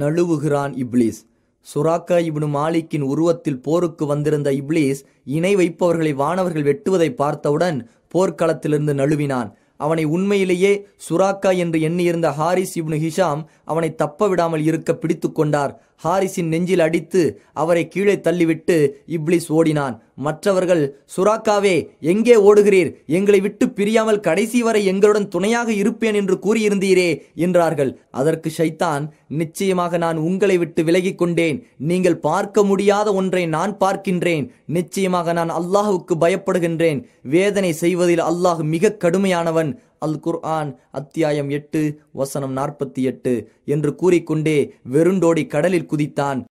நழுவுகிறான் இப்ளீஸ் சுராக்கா இப்னு மாலிக்கின் உருவத்தில் போருக்கு வந்திருந்த இப்ளீஸ் இணை வைப்பவர்களை வானவர்கள் வெட்டுவதை பார்த்தவுடன் போர்க்களத்திலிருந்து நழுவினான் அவனை உண்மையிலேயே சுராக்கா என்று எண்ணியிருந்த ஹாரிஸ் இப்னு ஹிஷாம் அவனை தப்ப விடாமல் இருக்க பிடித்து கொண்டார் ஹாரிஸின் நெஞ்சில் அடித்து அவரை கீழே தள்ளிவிட்டு இப்ளிஸ் ஓடினான் மற்றவர்கள் சுராக்காவே எங்கே ஓடுகிறீர் எங்களை விட்டு பிரியாமல் கடைசி வரை எங்களுடன் துணையாக இருப்பேன் என்று கூறியிருந்தீரே என்றார்கள் அதற்கு சைத்தான் நிச்சயமாக நான் உங்களை விட்டு விலகிக் கொண்டேன் நீங்கள் பார்க்க முடியாத ஒன்றை நான் பார்க்கின்றேன் நிச்சயமாக நான் அல்லாஹுக்கு பயப்படுகின்றேன் வேதனை செய்வதில் அல்லாஹ் மிக கடுமையானவன் அல் குர்ஆன் அத்தியாயம் எட்டு வசனம் நாற்பத்தி எட்டு என்று கூறிக்கொண்டே வெறுண்டோடி கடலில் குதித்தான்